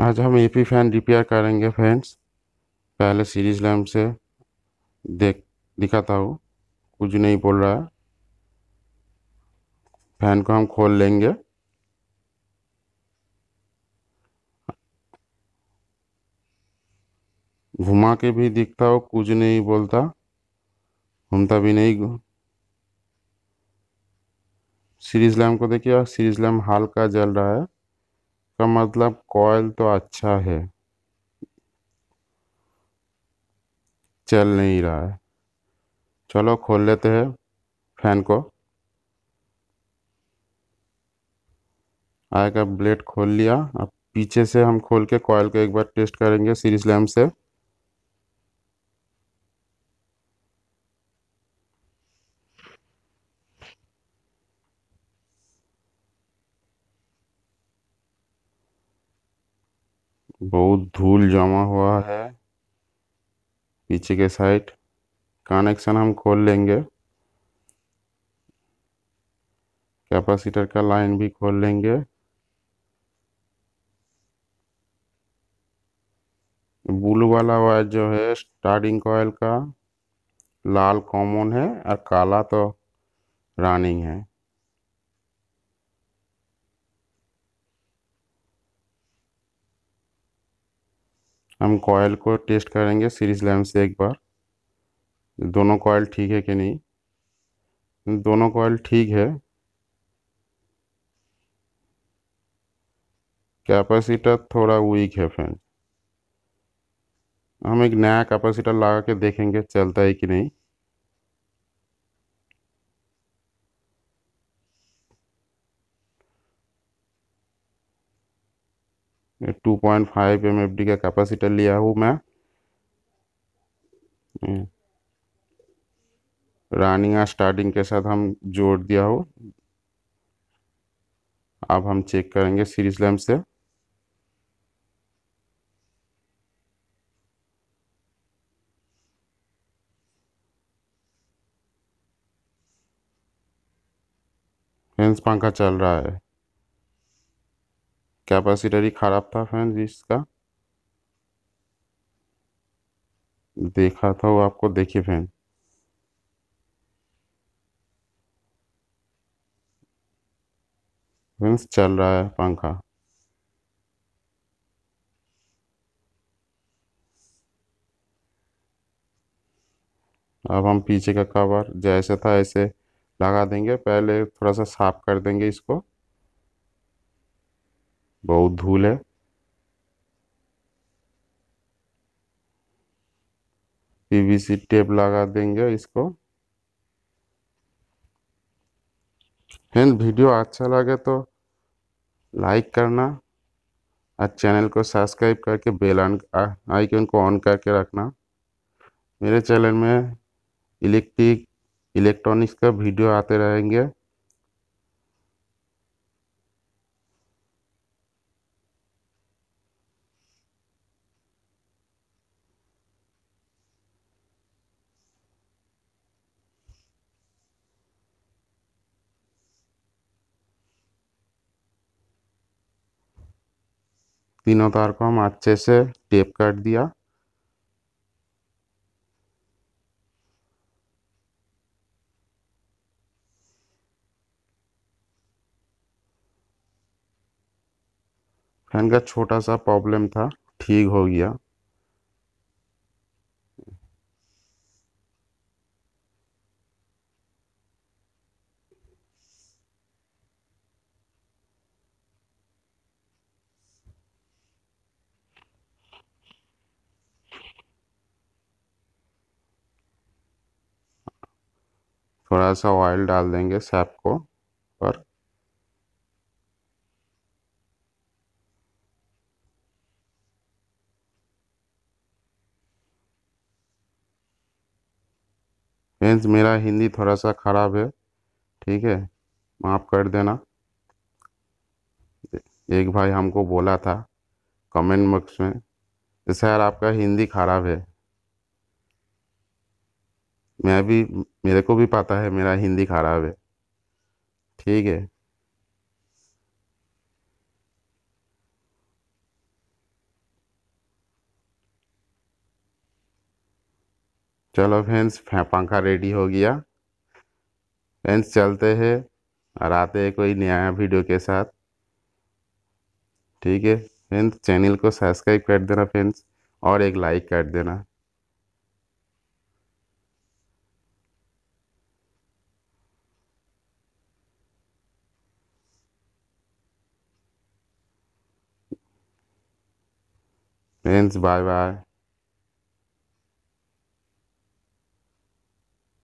आज हम एपी फैन रिपेयर करेंगे फ्रेंड्स पहले सीरीज लैम्प से देख दिखाता हूँ कुछ नहीं बोल रहा है फैन को हम खोल लेंगे घुमा के भी दिखता हो कुछ नहीं बोलता घूमता भी नहीं सीरीज लैम्प को देखिए सीरीज लैम्प हल्का जल रहा है इसका मतलब कॉयल तो अच्छा है चल नहीं रहा है चलो खोल लेते हैं फैन को आएगा ब्लेड खोल लिया अब पीछे से हम खोल के कॉयल को एक बार टेस्ट करेंगे सीरीज लैम्प से बहुत धूल जमा हुआ है पीछे के साइड कनेक्शन हम खोल लेंगे कैपेसिटर का लाइन भी खोल लेंगे ब्लू वाला वायर जो है स्टार्टिंग कॉयल का लाल कॉमन है और काला तो रनिंग है हम कॉयल को टेस्ट करेंगे सीरीज लैम्प से एक बार दोनों कॉयल ठीक है कि नहीं दोनों कॉयल ठीक है कैपेसिटर थोड़ा वीक है फ्रेंड हम एक नया कैपेसिटर लगा के देखेंगे चलता है कि नहीं two point five M F D का कैपेसिटर लिया हूँ मैं हम्म। रानिंग स्टार्टिंग के साथ हम जोड़ दिया हो अब हम चेक करेंगे सीरीज लैम्प से पंखा चल रहा है कैपेसिटर ही ख़राब था फैन इसका देखा था वो आपको देखिए फ्रेंड फ्रेंड्स चल रहा है पंखा अब हम पीछे का कवर जैसे था ऐसे लगा देंगे पहले थोड़ा सा साफ कर देंगे इसको बहुत धूल है पीवीसी टेप लगा देंगे इसको फ्रेंड वीडियो अच्छा लगे तो लाइक करना और चैनल को सब्सक्राइब करके बेल आइकन को ऑन करके रखना मेरे चैनल में इलेक्ट्रिक इलेक्ट्रॉनिक्स का वीडियो आते रहेंगे तीनों तार को हम अच्छे से टेप काट दिया फैन का छोटा सा प्रॉब्लम था ठीक हो गया थोड़ा सा ऑयल डाल देंगे सैप को पर फ्रेंड्स मेरा हिंदी थोड़ा सा ख़राब है ठीक है माफ़ कर देना एक भाई हमको बोला था कमेंट बॉक्स में सर आपका हिंदी ख़राब है मैं भी मेरे को भी पता है मेरा हिंदी खराब है ठीक है चलो फ्रेंड्स पंखा रेडी हो गया फ्रेंड्स चलते हैं और आते हैं कोई नया वीडियो के साथ ठीक है फ्रेंड्स चैनल को सब्सक्राइब कर देना फ्रेंड्स और एक लाइक कर देना Friends, bye bye.